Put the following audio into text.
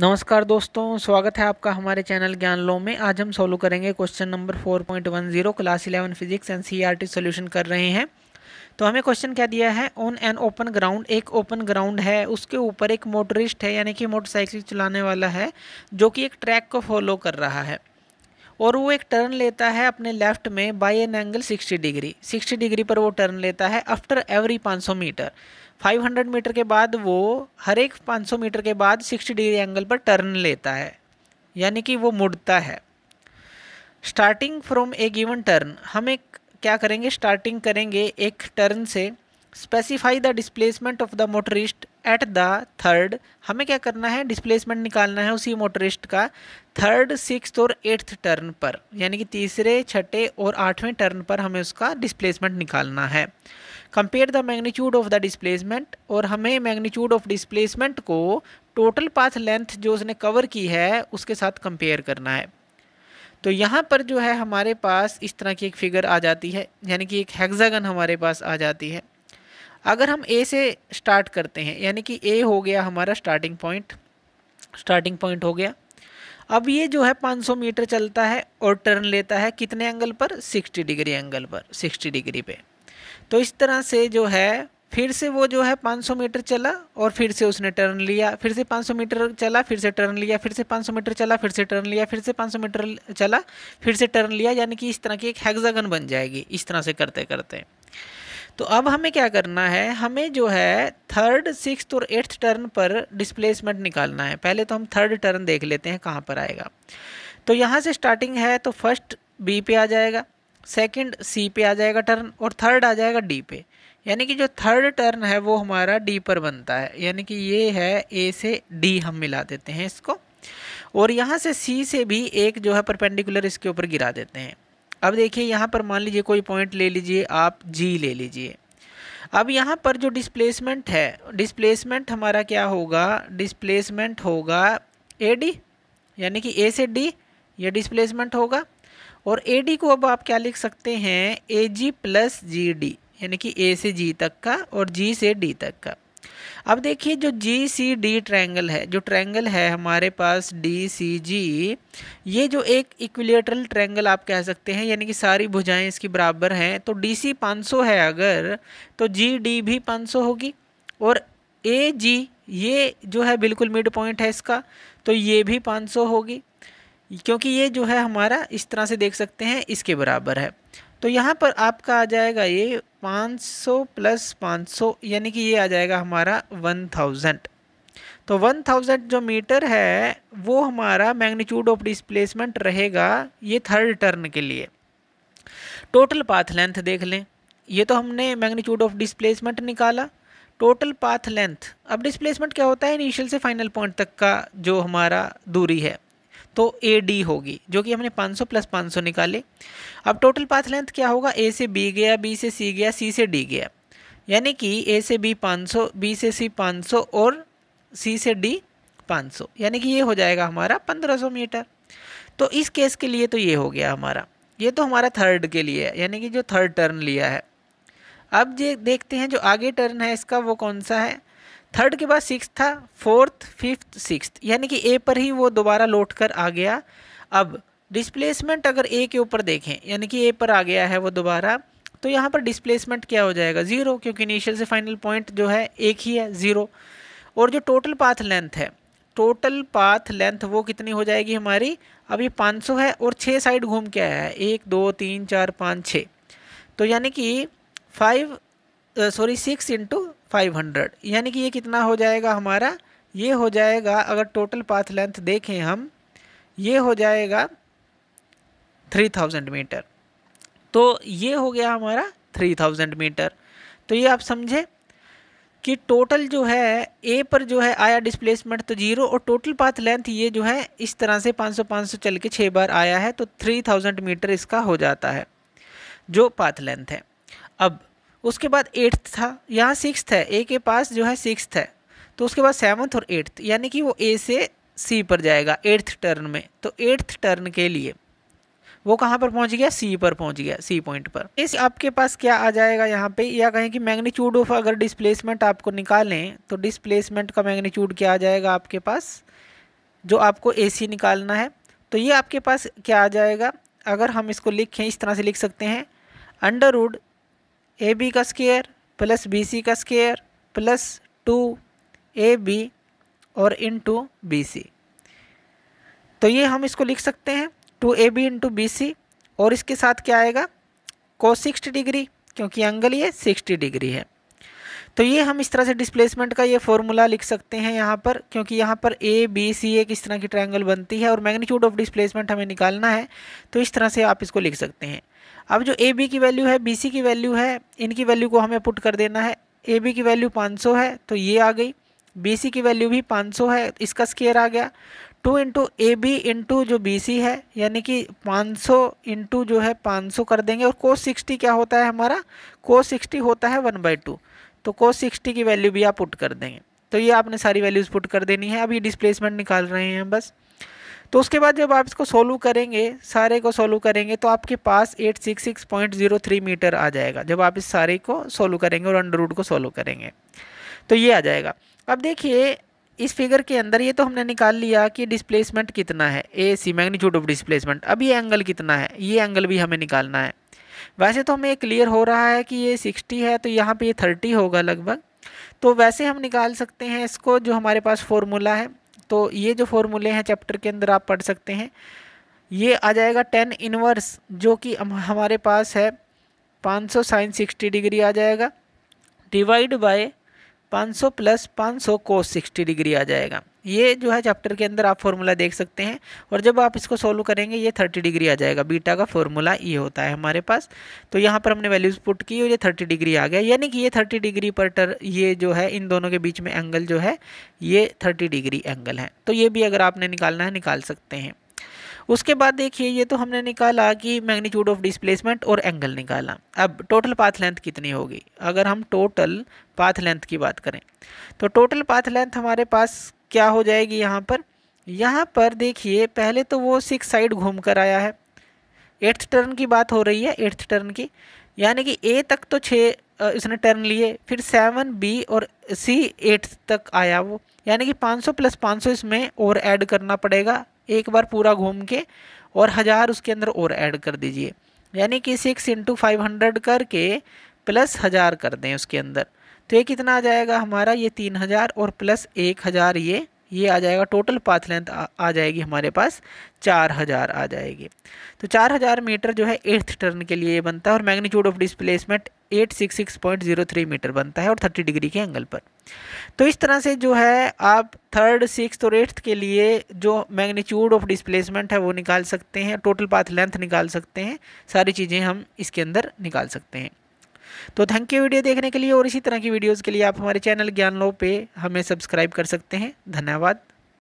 नमस्कार दोस्तों स्वागत है आपका हमारे चैनल ज्ञान लो में आज हम सॉल्व करेंगे question number 4.10 class 11 physics NCERT solution कर रहे हैं तो हमें क्वेश्चन क्या दिया है ऑन एन ओपन ग्राउंड एक ओपन ग्राउंड है उसके ऊपर एक मोटरिस्ट है यानी कि मोटरसाइकिल चलाने वाला है जो कि एक ट्रैक को फॉलो कर रहा है और वो एक टर्न लेता है अपने लेफ्ट में by an angle 60 degree 60 degree पर वो टर्न लेता है आफ्टर एवरी 500 मीटर 500 मीटर के बाद वो हर एक 500 मीटर के बाद 60 डिग्री एंगल पर टर्न लेता है यानी कि वो मुड़ता है starting from a given turn हम एक क्या करेंगे स्टार्टिंग करेंगे एक टर्न से specify the displacement of the motorist at the third हमें क्या करना है डिस्प्लेसमेंट निकालना है उसी मोटरिस्ट का थर्ड सिक्स और एट्थ टर्न पर यानी कि तीसरे छठे और आठवें टर्न पर हमें उसका डिस्प्लेसमेंट निकालना है compare the magnitude of the displacement और हमें मैग्नीट्यूड ऑफ डिस्प्लेसमेंट को टोटल पाथ लेंथ जो उसने कवर की है उसके साथ कंपेयर करना है तो यहाँ पर जो है हमारे पास इस तरह की एक फिगर आ जाती है यानी कि एक हेक्सागन हमारे पास आ जाती है अगर हम ए से स्टार्ट करते हैं यानी कि ए हो गया हमारा स्टार्टिंग पॉइंट स्टार्टिंग पॉइंट हो गया अब ये जो है 500 मीटर चलता है और टर्न लेता है कितने एंगल पर 60 डिग्री एंगल पर 60 डिग्री पे तो इस तरह से जो है फिर से वो जो है 500 मीटर चला और फिर से उसने टर्न लिया फिर से 500 मीटर चला फिर से टर्न लिया फिर से 500 मीटर चला फिर से टर्न लिया फिर से 500 मीटर चला फिर से टर्न लिया यानी कि इस तरह की एक हेक्सागन बन जाएगी इस तरह से करते करते तो अब हमें क्या करना है हमें जो है थर्ड सिक्स और एट्थ टर्न पर डिस्प्लेसमेंट निकालना है पहले तो हम थर्ड टर्न देख लेते हैं कहाँ पर आएगा तो यहाँ से स्टार्टिंग है तो फर्स्ट बी पे आ जाएगा सेकंड सी पे आ जाएगा टर्न और थर्ड आ जाएगा डी पे यानी कि जो थर्ड टर्न है वो हमारा डी पर बनता है यानी कि ये है ए से डी हम मिला देते हैं इसको और यहाँ से सी से भी एक जो है परपेंडिकुलर इसके ऊपर गिरा देते हैं अब देखिए यहाँ पर मान लीजिए कोई पॉइंट ले लीजिए आप जी ले लीजिए अब यहाँ पर जो डिस्प्लेसमेंट है डिस्प्लेसमेंट हमारा क्या होगा डिस्प्लेसमेंट होगा ए डी यानी कि ए से डी ये डिस्प्लेसमेंट होगा और ए डी को अब आप क्या लिख सकते हैं ए जी प्लस जी डी यानी कि ए से जी तक का और जी से डी तक का अब देखिए जो जी सी डी ट्रैंगल है जो ट्रैंगल है हमारे पास डी सी जी ये जो एक इक्विलेटरल ट्रैंगल आप कह सकते हैं यानी कि सारी भुजाएं इसकी बराबर हैं तो डी सी पाँच सौ है अगर तो जी डी भी पाँच सौ होगी और ए जी ये जो है बिल्कुल मिड पॉइंट है इसका तो ये भी पाँच सौ होगी क्योंकि ये जो है हमारा इस तरह से देख सकते हैं इसके बराबर है तो यहाँ पर आपका आ जाएगा ये 500 प्लस 500 यानी कि ये आ जाएगा हमारा 1000 तो 1000 जो मीटर है वो हमारा मैग्नीट्यूड ऑफ डिस्प्लेसमेंट रहेगा ये थर्ड टर्न के लिए टोटल पाथ लेंथ देख लें ये तो हमने मैग्नीट्यूड ऑफ डिस्प्लेसमेंट निकाला टोटल पाथ लेंथ अब डिस्प्लेसमेंट क्या होता है इनिशियल से फाइनल पॉइंट तक का जो हमारा दूरी है तो ए डी होगी जो कि हमने 500 प्लस 500 निकाले अब टोटल पाथ लेंथ क्या होगा ए से बी गया बी से सी गया सी से डी गया यानी कि ए से बी 500 बी से सी 500 और सी से डी 500 यानी कि ये हो जाएगा हमारा 1500 मीटर तो इस केस के लिए तो ये हो गया हमारा ये तो हमारा थर्ड के लिए है यानी कि जो थर्ड टर्न लिया है अब ये देखते हैं जो आगे टर्न है इसका वो कौन सा है थर्ड के बाद सिक्स था फोर्थ फिफ्थ सिक्स यानी कि ए पर ही वो दोबारा लौट कर आ गया अब डिस्प्लेसमेंट अगर ए के ऊपर देखें यानी कि ए पर आ गया है वो दोबारा तो यहाँ पर डिस्प्लेसमेंट क्या हो जाएगा ज़ीरो क्योंकि इनिशियल से फाइनल पॉइंट जो है एक ही है ज़ीरो और जो टोटल पाथ लेंथ है टोटल पाथ लेंथ वो कितनी हो जाएगी हमारी अभी 500 है और छः साइड घूम के आया है एक दो तीन चार पाँच छः तो यानी कि five sorry six into five hundred यानी कि ये कितना हो जाएगा हमारा ये हो जाएगा अगर टोटल पाथ लेंथ देखें हम ये हो जाएगा थ्री थाउजेंड मीटर तो ये हो गया हमारा थ्री थाउजेंड मीटर तो ये आप समझे कि टोटल जो है ए पर जो है आया डिस्प्लेसमेंट तो जीरो और टोटल पाथ लेंथ ये जो है इस तरह से 500 500 चल के छः बार आया है तो 3000 मीटर इसका हो जाता है जो पाथ लेंथ है अब उसके बाद एट्थ था यहाँ सिक्स है ए के पास जो है सिक्स है तो उसके बाद सेवन्थ और एट्थ यानी कि वो ए से सी पर जाएगा एट्थ टर्न में तो एट्थ टर्न के लिए वो कहाँ पर पहुँच गया सी पर पहुँच गया सी पॉइंट पर इस आपके पास क्या आ जाएगा यहाँ पे या कहें कि मैग्नीट्यूड ऑफ अगर डिस्प्लेसमेंट आपको निकालें तो डिस्प्लेसमेंट का मैग्नीट्यूड क्या आ जाएगा आपके पास जो आपको ए सी निकालना है तो ये आपके पास क्या आ जाएगा अगर हम इसको लिखें इस तरह से लिख सकते हैं अंडर रूड ए बी का स्केयर प्लस बी सी का square plus two A B और इन टू बी सी तो ये हम इसको लिख सकते हैं two A B into B C और इसके साथ क्या आएगा को सिक्सटी डिग्री क्योंकि एंगल ये सिक्सटी डिग्री है तो ये हम इस तरह से डिस्प्लेसमेंट का ये फॉर्मूला लिख सकते हैं यहाँ पर क्योंकि यहाँ पर ए बी सी ए किस तरह की ट्रायंगल बनती है और मैग्नीट्यूड ऑफ डिस्प्लेसमेंट हमें निकालना है तो इस तरह से आप इसको लिख सकते हैं अब जो ए बी की वैल्यू है बी सी की वैल्यू है इनकी वैल्यू को हमें पुट कर देना है ए बी की वैल्यू सौ है तो ये आ गई बी सी की वैल्यू भी सौ है इसका स्केयर आ गया two into A B into जो बी सी है यानी कि पाँच सौ इंटू जो है पाँच सौ कर देंगे और कोस सिक्सटी क्या होता है हमारा कोस सिक्सटी होता है वन बाई टू तो को सिक्सटी की वैल्यू भी आप पुट कर देंगे तो ये आपने सारी वैल्यूज़ पुट कर देनी है अभी डिस्प्लेसमेंट निकाल रहे हैं बस तो उसके बाद जब आप इसको सोल्व करेंगे सारे को सोल्व करेंगे तो आपके पास eight six six point zero three metre आ जाएगा जब आप इस सारे को सोल्व करेंगे और अंडर रूट को सोल्व करेंगे तो ये आ जाएगा अब देखिए इस फिगर के अंदर ये तो हमने निकाल लिया कि डिस्प्लेसमेंट कितना है A C magnitude of displacement अब ये एंगल कितना है ये एंगल भी हमें निकालना है वैसे तो हमें क्लियर हो रहा है कि ये सिक्सटी है तो यहाँ पे ये थर्टी होगा लगभग तो वैसे हम निकाल सकते हैं इसको जो हमारे पास फॉर्मूला है तो ये जो फॉर्मूले हैं चैप्टर के अंदर आप पढ़ सकते हैं ये आ जाएगा टेन इनवर्स जो कि हमारे पास है पाँच सौ साइन सिक्सटी डिग्री आ जाएगा divide by 500 plus 500 cos sixty degree आ जाएगा ये जो है चैप्टर के अंदर आप फॉर्मूला देख सकते हैं और जब आप इसको सोल्व करेंगे ये थर्टी डिग्री आ जाएगा बीटा का फॉर्मूला ये e होता है हमारे पास तो यहाँ पर हमने वैल्यूज़ पुट की और ये थर्टी डिग्री आ गया यानी कि ये थर्टी डिग्री पर टर ये जो है इन दोनों के बीच में एंगल जो है ये थर्टी डिग्री एंगल है तो ये भी अगर आपने निकालना है निकाल सकते हैं उसके बाद देखिए ये तो हमने निकाला कि मैग्नीट्यूड ऑफ डिस्प्लेसमेंट और एंगल निकाला अब टोटल पाथ लेंथ कितनी होगी अगर हम टोटल पाथ लेंथ की बात करें तो टोटल पाथ लेंथ हमारे पास क्या हो जाएगी यहाँ पर यहाँ पर देखिए पहले तो वो सिक्स साइड घूम कर आया है एट्थ टर्न की बात हो रही है एट्थ टर्न की यानी कि ए तक तो छः इसने टर्न लिए फिर सेवन बी और सी एट तक आया वो यानी कि 500 प्लस 500 इसमें और ऐड करना पड़ेगा एक बार पूरा घूम के और हज़ार उसके अंदर और ऐड कर दीजिए यानी कि सिक्स इंटू फाइव हंड्रेड करके प्लस हज़ार कर दें उसके अंदर तो ये कितना आ जाएगा हमारा ये तीन हज़ार और प्लस एक हज़ार ये ये आ जाएगा टोटल पाथ लेंथ आ, आ जाएगी हमारे पास चार हज़ार आ जाएगी तो चार हज़ार मीटर जो है एट्थ टर्न के लिए ये बनता है और magnitude of displacement eight six six point zero three metre बनता है और थर्टी डिग्री के एंगल पर तो इस तरह से जो है आप थर्ड सिक्स और एट्थ के लिए जो मैग्नीट्यूड ऑफ डिस्प्लेसमेंट है वो निकाल सकते हैं टोटल पाथ लेंथ निकाल सकते हैं सारी चीज़ें हम इसके अंदर निकाल सकते हैं तो थैंक यू वीडियो देखने के लिए और इसी तरह की वीडियोज़ के लिए आप हमारे चैनल ज्ञान लो पे हमें सब्सक्राइब कर सकते हैं धन्यवाद